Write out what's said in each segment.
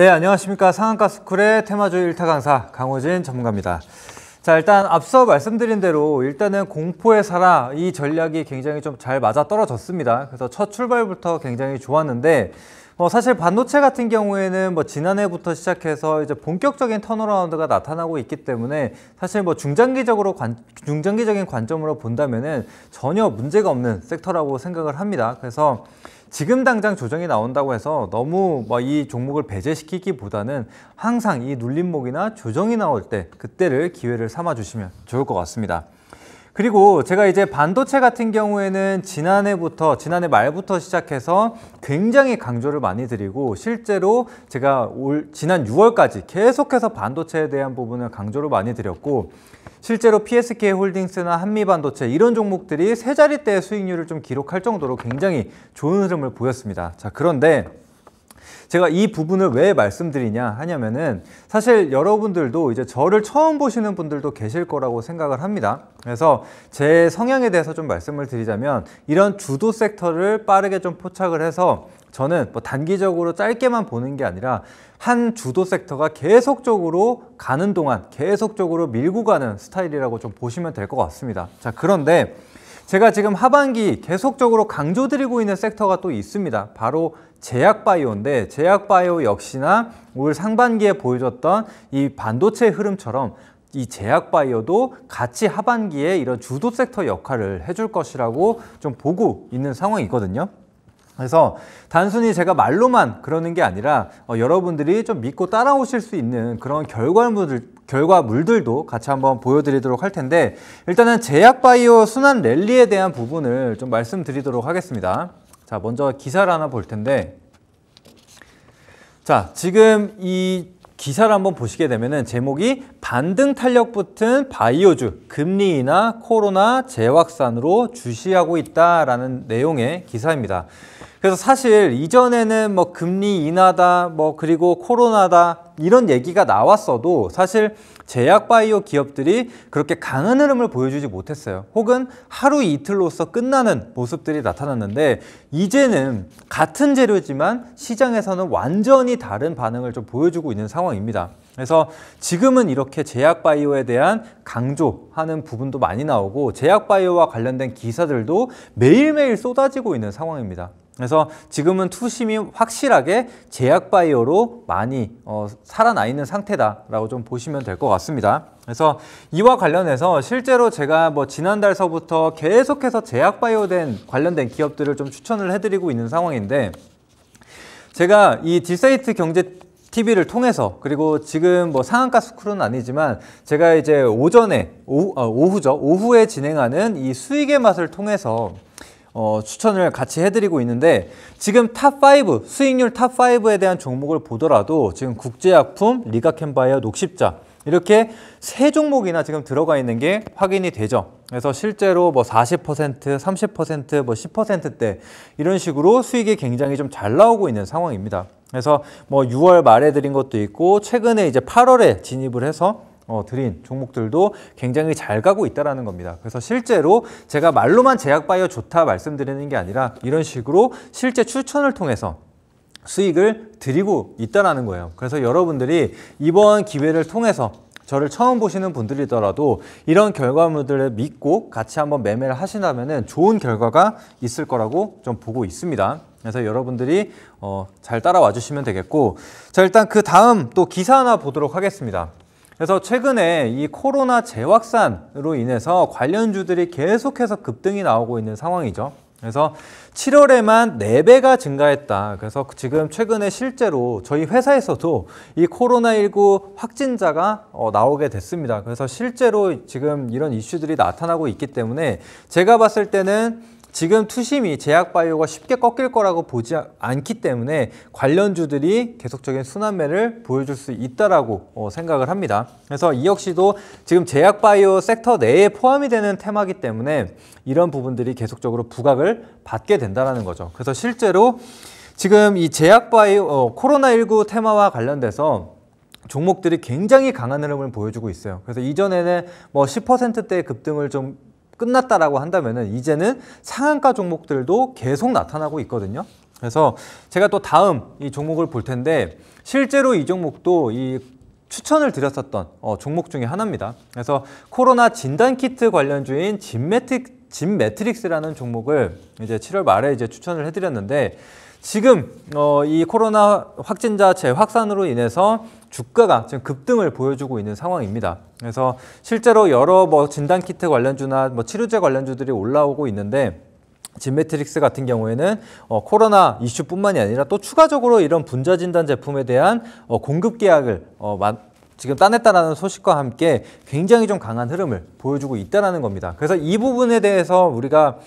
네, 안녕하십니까. 상한가스쿨의 테마주 일타 강사 강호진 전문가입니다. 자, 일단 앞서 말씀드린 대로 일단은 공포의 사라 이 전략이 굉장히 좀 잘 맞아 떨어졌습니다. 그래서 첫 출발부터 굉장히 좋았는데 어, 사실 반도체 같은 경우에는 뭐 지난해부터 시작해서 이제 본격적인 턴어라운드가 나타나고 있기 때문에 사실 뭐 중장기적으로 관, 중장기적인 관점으로 본다면은 전혀 문제가 없는 섹터라고 생각을 합니다. 그래서 지금 당장 조정이 나온다고 해서 너무 뭐 이 종목을 배제시키기보다는 항상 이 눌림목이나 조정이 나올 때 그때를 기회를 삼아 주시면 좋을 것 같습니다. 그리고 제가 이제 반도체 같은 경우에는 지난해부터 지난해 말부터 시작해서 굉장히 강조를 많이 드리고 실제로 제가 올 지난 6월까지 계속해서 반도체에 대한 부분을 강조를 많이 드렸고 실제로 PSK 홀딩스나 한미반도체 이런 종목들이 세 자릿대의 수익률을 좀 기록할 정도로 굉장히 좋은 흐름을 보였습니다. 자 그런데 제가 이 부분을 왜 말씀드리냐 하냐면은 사실 여러분들도 이제 저를 처음 보시는 분들도 계실 거라고 생각을 합니다. 그래서 제 성향에 대해서 좀 말씀을 드리자면 이런 주도 섹터를 빠르게 좀 포착을 해서 저는 뭐 단기적으로 짧게만 보는 게 아니라 한 주도 섹터가 계속적으로 가는 동안 계속적으로 밀고 가는 스타일이라고 좀 보시면 될 것 같습니다. 자, 그런데 제가 지금 하반기 계속적으로 강조드리고 있는 섹터가 또 있습니다. 바로 제약바이오인데 제약바이오 역시나 올 상반기에 보여줬던 이 반도체 흐름처럼 이 제약바이오도 같이 하반기에 이런 주도 섹터 역할을 해줄 것이라고 좀 보고 있는 상황이거든요. 그래서 단순히 제가 말로만 그러는 게 아니라 어, 여러분들이 좀 믿고 따라오실 수 있는 그런 결과물들, 결과물들도 같이 한번 보여드리도록 할 텐데 일단은 제약바이오 순환 랠리에 대한 부분을 좀 말씀드리도록 하겠습니다. 자, 먼저 기사를 하나 볼 텐데 자, 지금 이 기사를 한번 보시게 되면은 제목이 반등 탄력 붙은 바이오주 금리 인하 코로나 재확산으로 주시하고 있다라는 내용의 기사입니다. 그래서 사실 이전에는 뭐 금리 인하다 뭐 그리고 코로나다 이런 얘기가 나왔어도 사실 제약 바이오 기업들이 그렇게 강한 흐름을 보여주지 못했어요. 혹은 하루 이틀로서 끝나는 모습들이 나타났는데 이제는 같은 재료지만 시장에서는 완전히 다른 반응을 좀 보여주고 있는 상황입니다. 그래서 지금은 이렇게 제약 바이오에 대한 강조하는 부분도 많이 나오고 제약 바이오와 관련된 기사들도 매일매일 쏟아지고 있는 상황입니다. 그래서 지금은 투심이 확실하게 제약 바이오로 많이 어, 살아나 있는 상태다라고 좀 보시면 될 것 같습니다. 그래서 이와 관련해서 실제로 제가 뭐 지난달서부터 계속해서 제약 바이오된 관련된 기업들을 좀 추천을 해드리고 있는 상황인데 제가 이 디사이트 경제 TV를 통해서 그리고 지금 뭐 상한가 스쿨은 아니지만 제가 이제 오전에 오 어, 오후죠 오후에 진행하는 이 수익의 맛을 통해서 어, 추천을 같이 해드리고 있는데 지금 탑 5 수익률 탑5에 대한 종목을 보더라도 지금 국제약품, 리가캔바이어, 녹십자 이렇게 세 종목이나 지금 들어가 있는 게 확인이 되죠. 그래서 실제로 뭐 40%, 30%, 뭐 10%대 이런 식으로 수익이 굉장히 좀 잘 나오고 있는 상황입니다. 그래서 뭐 6월 말에 드린 것도 있고 최근에 이제 8월에 진입을 해서 어, 드린 종목들도 굉장히 잘 가고 있다라는 겁니다. 그래서 실제로 제가 말로만 제약 바이오 좋다 말씀드리는 게 아니라 이런 식으로 실제 추천을 통해서 수익을 드리고 있다라는 거예요. 그래서 여러분들이 이번 기회를 통해서 저를 처음 보시는 분들이더라도 이런 결과물들을 믿고 같이 한번 매매를 하신다면 좋은 결과가 있을 거라고 좀 보고 있습니다. 그래서 여러분들이 어, 잘 따라와 주시면 되겠고 자 일단 그 다음 또 기사 하나 보도록 하겠습니다. 그래서 최근에 이 코로나 재확산으로 인해서 관련주들이 계속해서 급등이 나오고 있는 상황이죠. 그래서 7월에만 4배가 증가했다. 그래서 지금 최근에 실제로 저희 회사에서도 이 코로나19 확진자가 어, 나오게 됐습니다. 그래서 실제로 지금 이런 이슈들이 나타나고 있기 때문에 제가 봤을 때는 지금 투심이 제약바이오가 쉽게 꺾일 거라고 보지 않기 때문에 관련주들이 계속적인 순환매를 보여줄 수 있다라고 어, 생각을 합니다. 그래서 이 역시도 지금 제약바이오 섹터 내에 포함이 되는 테마기 때문에 이런 부분들이 계속적으로 부각을 받게 된다라는 거죠. 그래서 실제로 지금 이 제약바이오 어, 코로나19 테마와 관련돼서 종목들이 굉장히 강한 흐름을 보여주고 있어요. 그래서 이전에는 뭐 10%대 급등을 좀 끝났다라고 한다면은 이제는 상한가 종목들도 계속 나타나고 있거든요. 그래서 제가 또 다음 이 종목을 볼 텐데 실제로 이 종목도 이 추천을 드렸었던 어, 종목 중에 하나입니다. 그래서 코로나 진단 키트 관련주인 진매틱 진 매트릭스라는 종목을 이제 7월 말에 이제 추천을 해드렸는데 지금 어, 이 코로나 확진자 재확산으로 인해서 주가가 지금 급등을 보여주고 있는 상황입니다. 그래서 실제로 여러 뭐 진단 키트 관련주나 뭐 치료제 관련주들이 올라오고 있는데 진메트릭스 같은 경우에는 어, 코로나 이슈뿐만이 아니라 또 추가적으로 이런 분자 진단 제품에 대한 어, 공급 계약을 어, 마, 지금 따냈다라는 소식과 함께 굉장히 좀 강한 흐름을 보여주고 있다는 겁니다. 그래서 이 부분에 대해서 우리가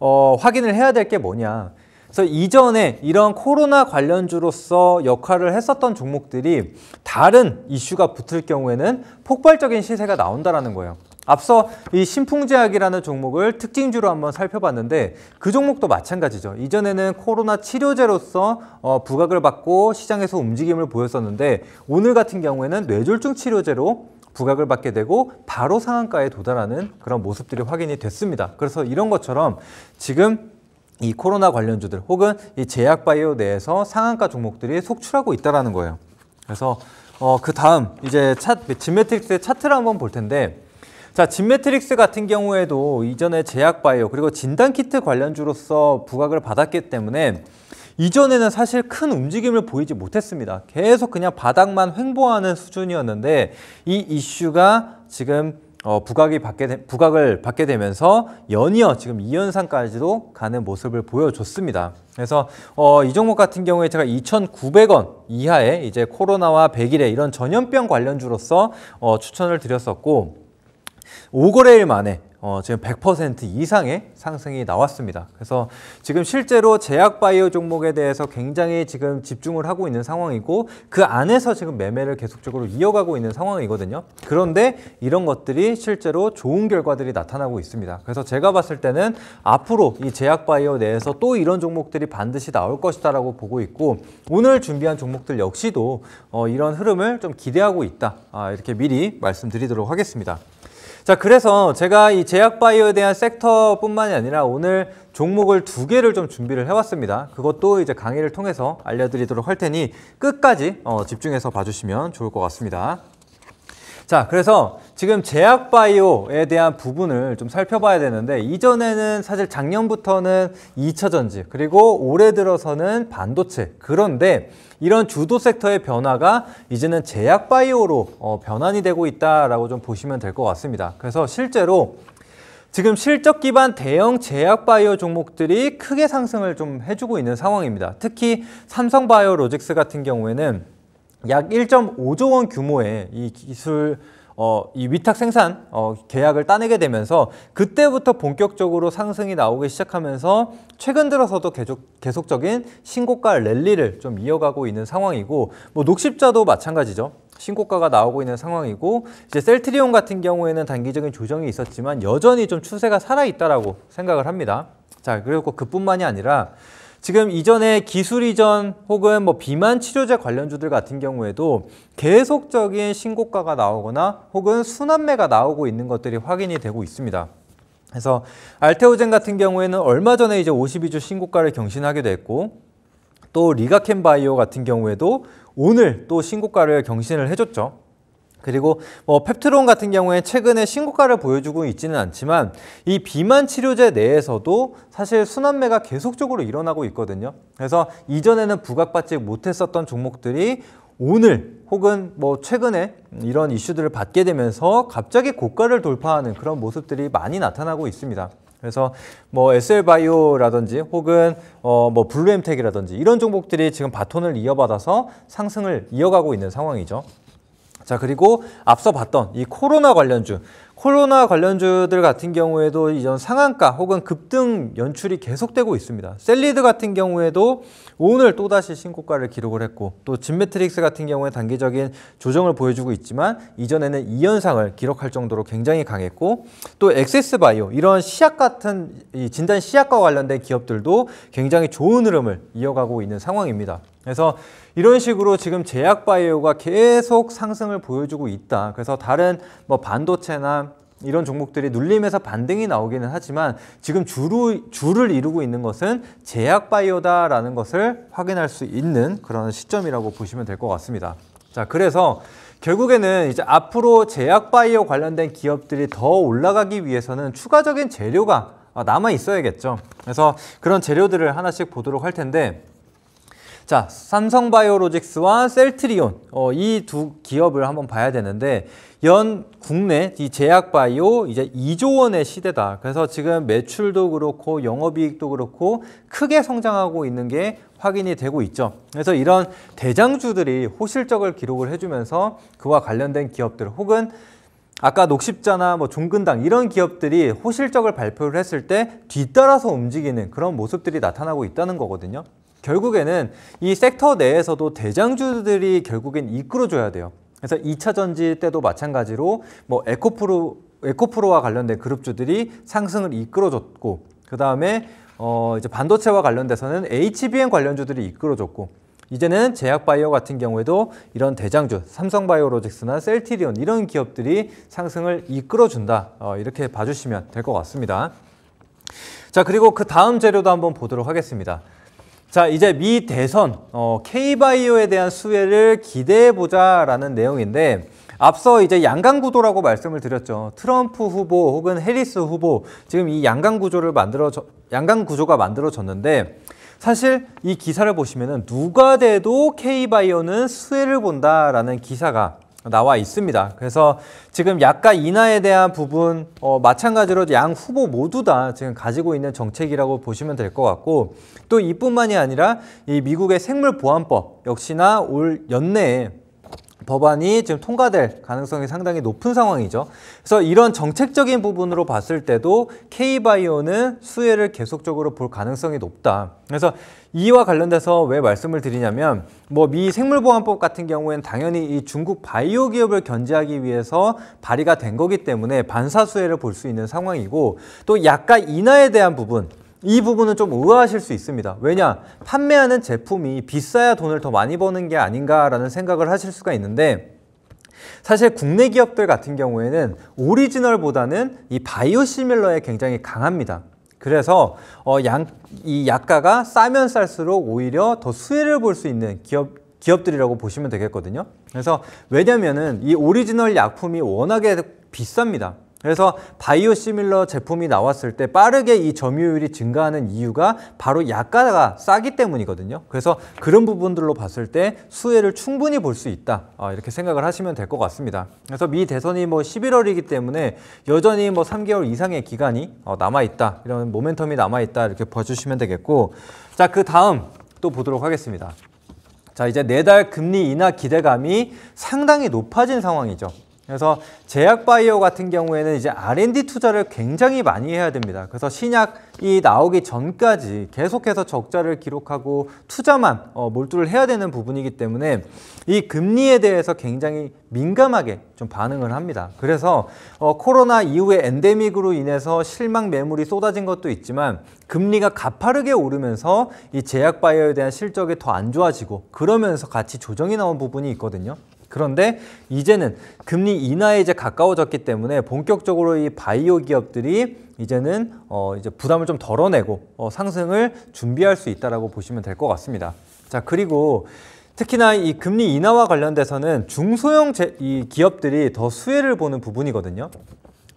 어, 확인을 해야 될 게 뭐냐. 그래서 이전에 이런 코로나 관련주로서 역할을 했었던 종목들이 다른 이슈가 붙을 경우에는 폭발적인 시세가 나온다라는 거예요. 앞서 이 신풍제약이라는 종목을 특징주로 한번 살펴봤는데 그 종목도 마찬가지죠. 이전에는 코로나 치료제로서 어, 부각을 받고 시장에서 움직임을 보였었는데 오늘 같은 경우에는 뇌졸중 치료제로 부각을 받게 되고 바로 상한가에 도달하는 그런 모습들이 확인이 됐습니다. 그래서 이런 것처럼 지금 이 코로나 관련주들 혹은 이 제약바이오 내에서 상한가 종목들이 속출하고 있다라는 거예요. 그래서 어, 그 다음 이제 진매트릭스의 차트를 한번 볼 텐데 자, 진매트릭스 같은 경우에도 이전에 제약바이오 그리고 진단키트 관련주로서 부각을 받았기 때문에 이전에는 사실 큰 움직임을 보이지 못했습니다. 계속 그냥 바닥만 횡보하는 수준이었는데 이 이슈가 지금 어, 부각이 받게 되, 부각을 받게 되면서 연이어 지금 2연상까지도 가는 모습을 보여줬습니다. 그래서 어, 이 종목 같은 경우에 제가 2,900원 이하에 이제 코로나와 백일에 이런 전염병 관련주로서 어, 추천을 드렸었고 5거래일 만에 어, 지금 100% 이상의 상승이 나왔습니다. 그래서 지금 실제로 제약 바이오 종목에 대해서 굉장히 지금 집중을 하고 있는 상황이고 그 안에서 지금 매매를 계속적으로 이어가고 있는 상황이거든요. 그런데 이런 것들이 실제로 좋은 결과들이 나타나고 있습니다. 그래서 제가 봤을 때는 앞으로 이 제약 바이오 내에서 또 이런 종목들이 반드시 나올 것이다라고 보고 있고 오늘 준비한 종목들 역시도 어, 이런 흐름을 좀 기대하고 있다. 아, 이렇게 미리 말씀드리도록 하겠습니다. 자, 그래서 제가 이 제약바이오에 대한 섹터뿐만이 아니라 오늘 종목을 두 개를 좀 준비를 해왔습니다. 그것도 이제 강의를 통해서 알려드리도록 할 테니 끝까지 어, 집중해서 봐주시면 좋을 것 같습니다. 자, 그래서 지금 제약바이오에 대한 부분을 좀 살펴봐야 되는데 이전에는 사실 작년부터는 2차전지 그리고 올해 들어서는 반도체 그런데 이런 주도 섹터의 변화가 이제는 제약 바이오로 어, 변환이 되고 있다라고 좀 보시면 될 것 같습니다. 그래서 실제로 지금 실적 기반 대형 제약 바이오 종목들이 크게 상승을 좀 해주고 있는 상황입니다. 특히 삼성 바이오로직스 같은 경우에는 약 1.5조 원 규모의 이 기술 어, 이 위탁 생산 어, 계약을 따내게 되면서 그때부터 본격적으로 상승이 나오기 시작하면서 최근 들어서도 계속, 계속적인 신고가 랠리를 좀 이어가고 있는 상황이고 뭐 녹십자도 마찬가지죠. 신고가가 나오고 있는 상황이고 이제 셀트리온 같은 경우에는 단기적인 조정이 있었지만 여전히 좀 추세가 살아있다라고 생각을 합니다. 자 그리고 그뿐만이 아니라 지금 이전에 기술 이전 혹은 뭐 비만 치료제 관련주들 같은 경우에도 계속적인 신고가가 나오거나 혹은 순환매가 나오고 있는 것들이 확인이 되고 있습니다. 그래서 알테오젠 같은 경우에는 얼마 전에 이제 52주 신고가를 경신하게 됐고 또 리가켄 바이오 같은 경우에도 오늘 또 신고가를 경신을 해줬죠. 그리고 뭐 펩트론 같은 경우에 최근에 신고가를 보여주고 있지는 않지만 이 비만 치료제 내에서도 사실 순환매가 계속적으로 일어나고 있거든요. 그래서 이전에는 부각받지 못했었던 종목들이 오늘 혹은 뭐 최근에 이런 이슈들을 받게 되면서 갑자기 고가를 돌파하는 그런 모습들이 많이 나타나고 있습니다. 그래서 뭐 SL바이오라든지 혹은 어뭐 블루엠텍이라든지 이런 종목들이 지금 바톤을 이어받아서 상승을 이어가고 있는 상황이죠. 자 그리고 앞서 봤던 이 코로나 관련주 코로나 관련주들 같은 경우에도 이전 상한가 혹은 급등 연출이 계속되고 있습니다. 셀리드 같은 경우에도 오늘 또다시 신고가를 기록을 했고 또 진메트릭스 같은 경우에 단기적인 조정을 보여주고 있지만 이전에는 2연상을 기록할 정도로 굉장히 강했고 또 엑세스바이오 이런 시약 같은 이 진단 시약과 관련된 기업들도 굉장히 좋은 흐름을 이어가고 있는 상황입니다. 그래서 이런 식으로 지금 제약 바이오가 계속 상승을 보여주고 있다. 그래서 다른 뭐 반도체나 이런 종목들이 눌림에서 반등이 나오기는 하지만 지금 주로, 주를 이루고 있는 것은 제약 바이오다라는 것을 확인할 수 있는 그런 시점이라고 보시면 될 것 같습니다. 자, 그래서 결국에는 이제 앞으로 제약 바이오 관련된 기업들이 더 올라가기 위해서는 추가적인 재료가 남아 있어야겠죠. 그래서 그런 재료들을 하나씩 보도록 할 텐데 자, 삼성바이오로직스와 셀트리온 어, 이 두 기업을 한번 봐야 되는데 연 국내 이 제약바이오 이제 2조 원의 시대다. 그래서 지금 매출도 그렇고 영업이익도 그렇고 크게 성장하고 있는 게 확인이 되고 있죠. 그래서 이런 대장주들이 호실적을 기록을 해주면서 그와 관련된 기업들 혹은 아까 녹십자나 뭐 종근당 이런 기업들이 호실적을 발표를 했을 때 뒤따라서 움직이는 그런 모습들이 나타나고 있다는 거거든요. 결국에는 이 섹터 내에서도 대장주들이 결국엔 이끌어줘야 돼요. 그래서 2차 전지 때도 마찬가지로 뭐 에코프로 에코프로와 관련된 그룹주들이 상승을 이끌어줬고 그 다음에 어 이제 반도체와 관련돼서는 HBM 관련주들이 이끌어줬고 이제는 제약바이오 같은 경우에도 이런 대장주 삼성바이오로직스나 셀티리온 이런 기업들이 상승을 이끌어준다 어 이렇게 봐주시면 될 것 같습니다. 자 그리고 그 다음 재료도 한번 보도록 하겠습니다. 자 이제 미 대선 어, K바이오에 대한 수혜를 기대해보자라는 내용인데 앞서 이제 양강구도라고 말씀을 드렸죠. 트럼프 후보 혹은 해리스 후보 지금 이 양강구조를 만들어 양강구조가 만들어졌는데 사실 이 기사를 보시면 누가 돼도 K바이오는 수혜를 본다라는 기사가 나와 있습니다. 그래서 지금 약가 인하에 대한 부분 어, 마찬가지로 양 후보 모두 다 지금 가지고 있는 정책이라고 보시면 될 것 같고 또 이뿐만이 아니라 이 미국의 생물보안법 역시나 올 연내에 법안이 지금 통과될 가능성이 상당히 높은 상황이죠. 그래서 이런 정책적인 부분으로 봤을 때도 K바이오는 수혜를 계속적으로 볼 가능성이 높다. 그래서 이와 관련돼서 왜 말씀을 드리냐면 뭐미 생물보안법 같은 경우에는 당연히 이 중국 바이오 기업을 견제하기 위해서 발의가 된 거기 때문에 반사 수혜를 볼 수 있는 상황이고 또 약가 인하에 대한 부분 이 부분은 좀 의아하실 수 있습니다. 왜냐? 판매하는 제품이 비싸야 돈을 더 많이 버는 게 아닌가라는 생각을 하실 수가 있는데 사실 국내 기업들 같은 경우에는 오리지널보다는 이 바이오시밀러에 굉장히 강합니다. 그래서 어, 양, 이 약가가 싸면 쌀수록 오히려 더 수혜를 볼 수 있는 기업, 기업들이라고 보시면 되겠거든요. 그래서 왜냐면은 이 오리지널 약품이 워낙에 비쌉니다. 그래서 바이오시밀러 제품이 나왔을 때 빠르게 이 점유율이 증가하는 이유가 바로 약가가 싸기 때문이거든요. 그래서 그런 부분들로 봤을 때 수혜를 충분히 볼 수 있다. 아, 이렇게 생각을 하시면 될 것 같습니다. 그래서 미 대선이 뭐 11월이기 때문에 여전히 뭐 3개월 이상의 기간이 어, 남아있다. 이런 모멘텀이 남아있다. 이렇게 봐주시면 되겠고. 자, 그 다음 또 보도록 하겠습니다. 자, 이제 내달 네 금리 인하 기대감이 상당히 높아진 상황이죠. 그래서 제약바이오 같은 경우에는 이제 R&D 투자를 굉장히 많이 해야 됩니다. 그래서 신약이 나오기 전까지 계속해서 적자를 기록하고 투자만 어, 몰두를 해야 되는 부분이기 때문에 이 금리에 대해서 굉장히 민감하게 좀 반응을 합니다. 그래서 어, 코로나 이후에 엔데믹으로 인해서 실망 매물이 쏟아진 것도 있지만 금리가 가파르게 오르면서 이 제약바이오에 대한 실적이 더 안 좋아지고 그러면서 같이 조정이 나온 부분이 있거든요. 그런데 이제는 금리 인하에 이제 가까워졌기 때문에 본격적으로 이 바이오 기업들이 이제는 어 이제 부담을 좀 덜어내고 어 상승을 준비할 수 있다라고 보시면 될 것 같습니다. 자 그리고 특히나 이 금리 인하와 관련돼서는 중소형 제, 이 기업들이 더 수혜를 보는 부분이거든요.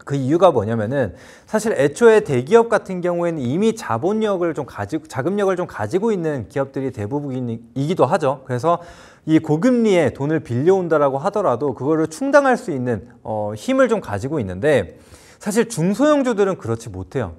그 이유가 뭐냐면은 사실 애초에 대기업 같은 경우에는 이미 자본력을 좀 가지고 자금력을 좀 가지고 있는 기업들이 대부분이기도 하죠. 그래서 이 고금리에 돈을 빌려온다라고 하더라도 그거를 충당할 수 있는 어, 힘을 좀 가지고 있는데 사실 중소형주들은 그렇지 못해요.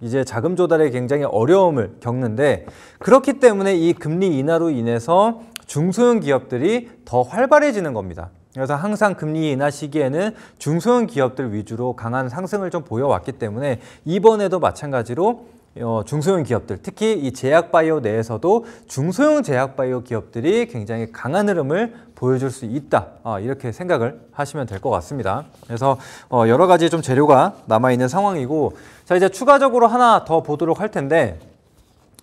이제 자금 조달에 굉장히 어려움을 겪는데 그렇기 때문에 이 금리 인하로 인해서 중소형 기업들이 더 활발해지는 겁니다. 그래서 항상 금리 인하 시기에는 중소형 기업들 위주로 강한 상승을 좀 보여왔기 때문에 이번에도 마찬가지로 어, 중소형 기업들, 특히 이 제약바이오 내에서도 중소형 제약바이오 기업들이 굉장히 강한 흐름을 보여줄 수 있다. 어, 이렇게 생각을 하시면 될 것 같습니다. 그래서 어, 여러 가지 좀 재료가 남아있는 상황이고, 자, 이제 추가적으로 하나 더 보도록 할 텐데,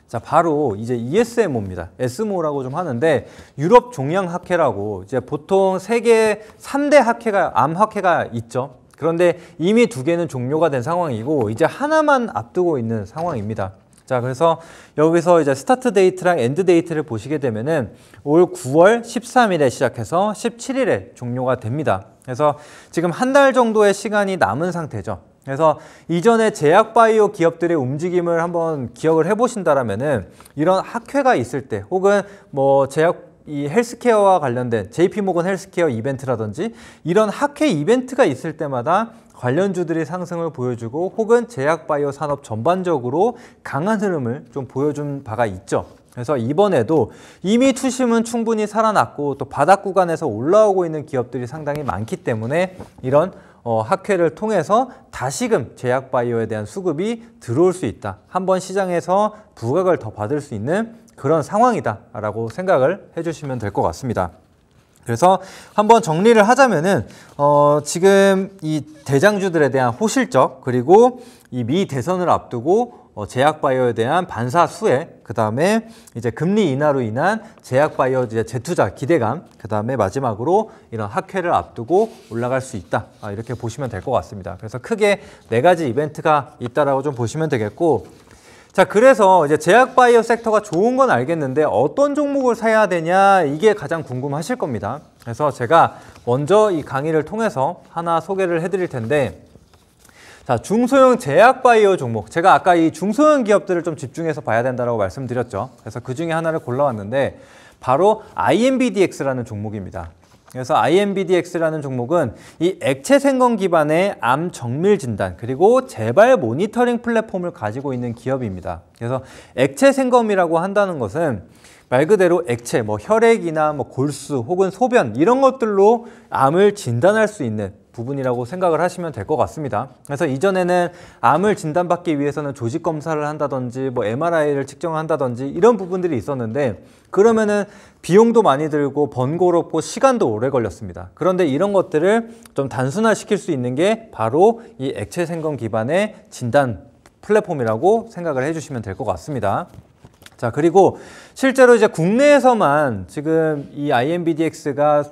자, 바로 이제 ESMO입니다. SMO라고 좀 하는데 유럽 종양 학회라고 이제 보통 세계 삼대 학회가 암 학회가 있죠. 그런데 이미 두 개는 종료가 된 상황이고 이제 하나만 앞두고 있는 상황입니다. 자, 그래서 여기서 이제 스타트 데이트랑 엔드 데이트를 보시게 되면은 올 9월 13일에 시작해서 17일에 종료가 됩니다. 그래서 지금 한 달 정도의 시간이 남은 상태죠. 그래서 이전에 제약바이오 기업들의 움직임을 한번 기억을 해보신다라면은 이런 학회가 있을 때 혹은 뭐 제약 이 헬스케어와 관련된 JP모건 헬스케어 이벤트라든지 이런 학회 이벤트가 있을 때마다 관련주들이 상승을 보여주고 혹은 제약바이오 산업 전반적으로 강한 흐름을 좀 보여준 바가 있죠. 그래서 이번에도 이미 투심은 충분히 살아났고 또 바닥 구간에서 올라오고 있는 기업들이 상당히 많기 때문에 이런 어, 학회를 통해서 다시금 제약바이오에 대한 수급이 들어올 수 있다. 한번 시장에서 부각을 더 받을 수 있는 그런 상황이다라고 생각을 해주시면 될 것 같습니다. 그래서 한번 정리를 하자면은 어 지금 이 대장주들에 대한 호실적 그리고 이 미 대선을 앞두고 어, 제약 바이오에 대한 반사 수혜, 그 다음에 이제 금리 인하로 인한 제약 바이오 이제 재투자 기대감, 그 다음에 마지막으로 이런 학회를 앞두고 올라갈 수 있다. 아, 이렇게 보시면 될 것 같습니다. 그래서 크게 네 가지 이벤트가 있다라고 좀 보시면 되겠고, 자 그래서 이제 제약 바이오 섹터가 좋은 건 알겠는데 어떤 종목을 사야 되냐 이게 가장 궁금하실 겁니다. 그래서 제가 먼저 이 강의를 통해서 하나 소개를 해드릴 텐데 자, 중소형 제약 바이오 종목. 제가 아까 이 중소형 기업들을 좀 집중해서 봐야 된다고 말씀드렸죠. 그래서 그 중에 하나를 골라왔는데 바로 IMBDX라는 종목입니다. 그래서 IMBDX라는 종목은 이 액체 생건 기반의 암 정밀 진단 그리고 재발 모니터링 플랫폼을 가지고 있는 기업입니다. 그래서 액체 생검이라고 한다는 것은 말 그대로 액체, 뭐 혈액이나 뭐 골수 혹은 소변 이런 것들로 암을 진단할 수 있는 부분이라고 생각을 하시면 될 것 같습니다. 그래서 이전에는 암을 진단받기 위해서는 조직 검사를 한다든지 뭐 MRI를 측정한다든지 이런 부분들이 있었는데 그러면은 비용도 많이 들고 번거롭고 시간도 오래 걸렸습니다. 그런데 이런 것들을 좀 단순화시킬 수 있는 게 바로 이 액체 생검 기반의 진단 플랫폼이라고 생각을 해주시면 될 것 같습니다. 자 그리고 실제로 이제 국내에서만 지금 이 IMBDX가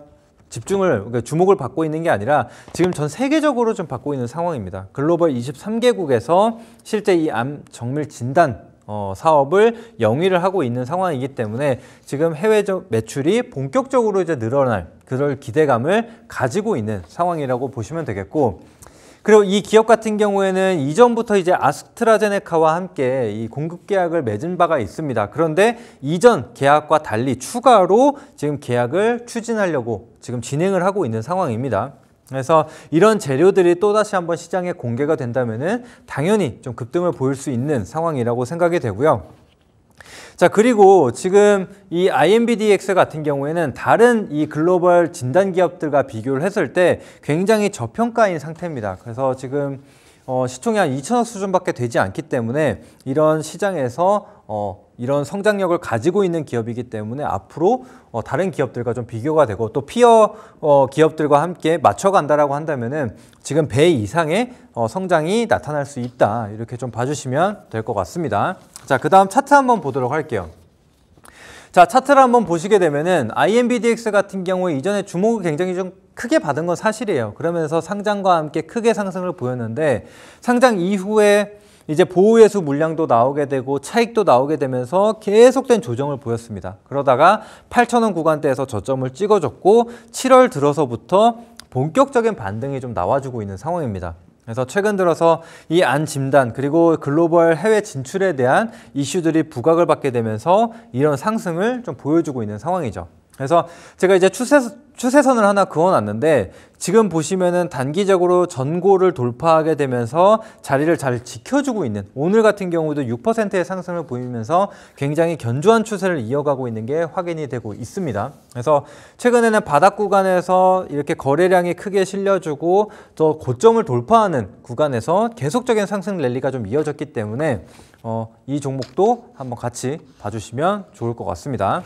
집중을 그러니까 주목을 받고 있는 게 아니라 지금 전 세계적으로 좀 받고 있는 상황입니다. 글로벌 23개국에서 실제 이 암 정밀 진단 어, 사업을 영위를 하고 있는 상황이기 때문에 지금 해외 매출이 본격적으로 이제 늘어날 그럴 기대감을 가지고 있는 상황이라고 보시면 되겠고 그리고 이 기업 같은 경우에는 이전부터 이제 아스트라제네카와 함께 이 공급 계약을 맺은 바가 있습니다. 그런데 이전 계약과 달리 추가로 지금 계약을 추진하려고 지금 진행을 하고 있는 상황입니다. 그래서 이런 재료들이 또다시 한번 시장에 공개가 된다면 당연히 좀 급등을 보일 수 있는 상황이라고 생각이 되고요. 자, 그리고 지금 이 IMBDX 같은 경우에는 다른 이 글로벌 진단 기업들과 비교를 했을 때 굉장히 저평가인 상태입니다. 그래서 지금 어, 시총이 한 2천억 수준밖에 되지 않기 때문에 이런 시장에서 어, 이런 성장력을 가지고 있는 기업이기 때문에 앞으로 어, 다른 기업들과 좀 비교가 되고 또 피어 어, 기업들과 함께 맞춰간다라고 한다면은 지금 배 이상의 어, 성장이 나타날 수 있다 이렇게 좀 봐주시면 될 것 같습니다. 자, 그 다음 차트 한번 보도록 할게요. 자, 차트를 한번 보시게 되면은 IMBDX 같은 경우에 이전에 주목을 굉장히 좀 크게 받은 건 사실이에요. 그러면서 상장과 함께 크게 상승을 보였는데 상장 이후에 이제 보호예수 물량도 나오게 되고 차익도 나오게 되면서 계속된 조정을 보였습니다. 그러다가 8천원 구간대에서 저점을 찍어줬고 7월 들어서부터 본격적인 반등이 좀 나와주고 있는 상황입니다. 그래서 최근 들어서 이 안 진단 그리고 글로벌 해외 진출에 대한 이슈들이 부각을 받게 되면서 이런 상승을 좀 보여주고 있는 상황이죠. 그래서 제가 이제 추세, 추세선을 하나 그어놨는데 지금 보시면은 단기적으로 전고를 돌파하게 되면서 자리를 잘 지켜주고 있는 오늘 같은 경우도 6%의 상승을 보이면서 굉장히 견조한 추세를 이어가고 있는 게 확인이 되고 있습니다. 그래서 최근에는 바닥 구간에서 이렇게 거래량이 크게 실려주고 또 고점을 돌파하는 구간에서 계속적인 상승 랠리가 좀 이어졌기 때문에 어, 이 종목도 한번 같이 봐주시면 좋을 것 같습니다.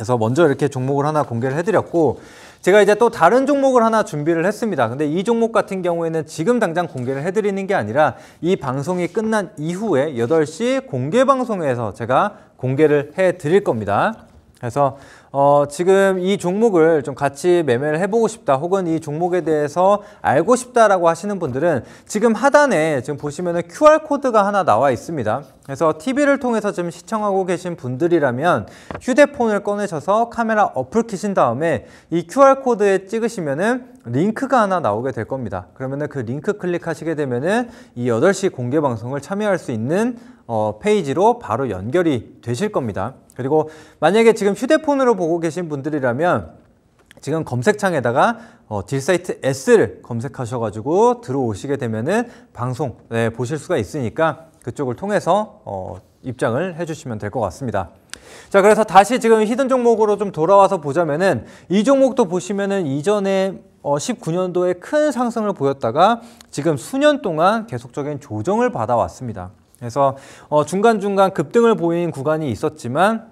그래서 먼저 이렇게 종목을 하나 공개를 해드렸고 제가 이제 또 다른 종목을 하나 준비를 했습니다. 근데 이 종목 같은 경우에는 지금 당장 공개를 해드리는 게 아니라 이 방송이 끝난 이후에 8시 공개 방송에서 제가 공개를 해드릴 겁니다. 그래서 어, 지금 이 종목을 좀 같이 매매를 해보고 싶다 혹은 이 종목에 대해서 알고 싶다라고 하시는 분들은 지금 하단에 지금 보시면 QR코드가 하나 나와 있습니다. 그래서 TV를 통해서 지금 시청하고 계신 분들이라면 휴대폰을 꺼내셔서 카메라 어플 키신 다음에 이 QR코드에 찍으시면은 링크가 하나 나오게 될 겁니다. 그러면그 링크 클릭하시게 되면은 이 8시 공개 방송을 참여할 수 있는 어, 페이지로 바로 연결이 되실 겁니다. 그리고 만약에 지금 휴대폰으로 보고 계신 분들이라면 지금 검색창에다가 어, 딜사이트 S를 검색하셔가지고 들어오시게 되면은 방송 네, 보실 수가 있으니까 그쪽을 통해서 어, 입장을 해주시면 될 것 같습니다. 자 그래서 다시 지금 히든 종목으로 좀 돌아와서 보자면은 이 종목도 보시면은 이전에 어, 19년도에 큰 상승을 보였다가 지금 수년 동안 계속적인 조정을 받아왔습니다. 그래서 어, 중간중간 급등을 보인 구간이 있었지만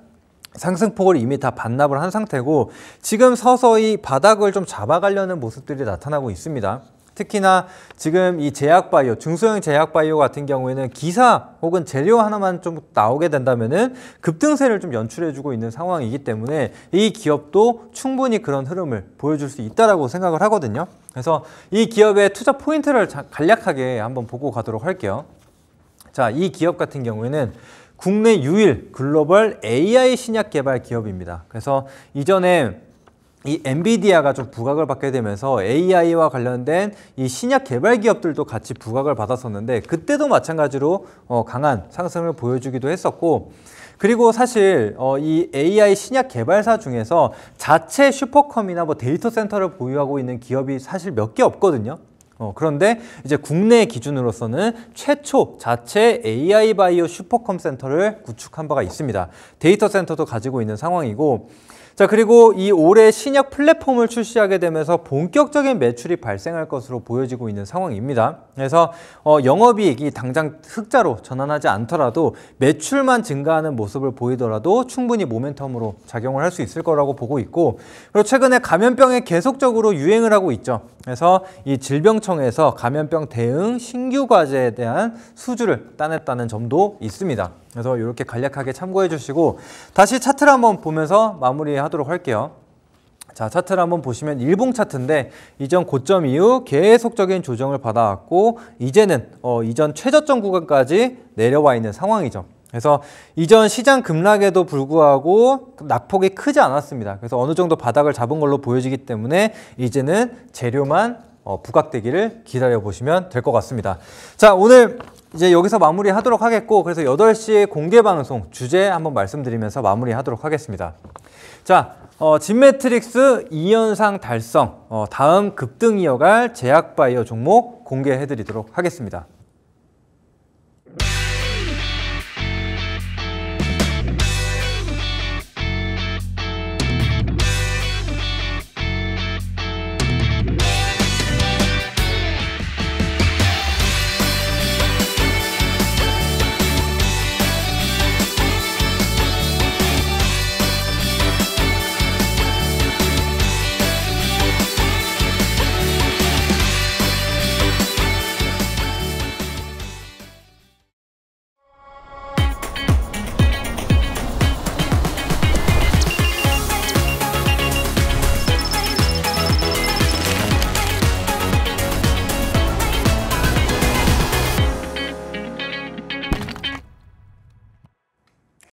상승폭을 이미 다 반납을 한 상태고 지금 서서히 바닥을 좀 잡아가려는 모습들이 나타나고 있습니다. 특히나 지금 이 제약바이오, 중소형 제약바이오 같은 경우에는 기사 혹은 재료 하나만 좀 나오게 된다면은 급등세를 좀 연출해주고 있는 상황이기 때문에 이 기업도 충분히 그런 흐름을 보여줄 수 있다라고 생각을 하거든요. 그래서 이 기업의 투자 포인트를 간략하게 한번 보고 가도록 할게요. 자, 이 기업 같은 경우에는 국내 유일 글로벌 AI 신약 개발 기업입니다. 그래서 이전에 이 엔비디아가 좀 부각을 받게 되면서 AI와 관련된 이 신약 개발 기업들도 같이 부각을 받았었는데 그때도 마찬가지로 어, 강한 상승을 보여주기도 했었고 그리고 사실 어, 이 AI 신약 개발사 중에서 자체 슈퍼컴이나 뭐 데이터 센터를 보유하고 있는 기업이 사실 몇 개 없거든요. 어, 그런데 이제 국내 기준으로서는 최초 자체 AI 바이오 슈퍼컴 센터를 구축한 바가 있습니다. 데이터 센터도 가지고 있는 상황이고 자 그리고 이 올해 신약 플랫폼을 출시하게 되면서 본격적인 매출이 발생할 것으로 보여지고 있는 상황입니다. 그래서 어, 영업이익이 당장 흑자로 전환하지 않더라도 매출만 증가하는 모습을 보이더라도 충분히 모멘텀으로 작용을 할 수 있을 거라고 보고 있고 그리고 최근에 감염병에 계속적으로 유행을 하고 있죠. 그래서 이 질병청에서 감염병 대응 신규 과제에 대한 수주를 따냈다는 점도 있습니다. 그래서 이렇게 간략하게 참고해 주시고 다시 차트를 한번 보면서 마무리하도록 할게요. 자 차트를 한번 보시면 일봉 차트인데 이전 고점 이후 계속적인 조정을 받아왔고 이제는 어, 이전 최저점 구간까지 내려와 있는 상황이죠. 그래서 이전 시장 급락에도 불구하고 낙폭이 크지 않았습니다. 그래서 어느 정도 바닥을 잡은 걸로 보여지기 때문에 이제는 재료만 어, 부각되기를 기다려 보시면 될 것 같습니다. 자, 오늘 이제 여기서 마무리하도록 하겠고 그래서 8시에 공개 방송 주제 한번 말씀드리면서 마무리하도록 하겠습니다. 자, 어, 진매트릭스 2연상 달성, 어, 다음 급등 이어갈 제약바이오 종목 공개해드리도록 하겠습니다.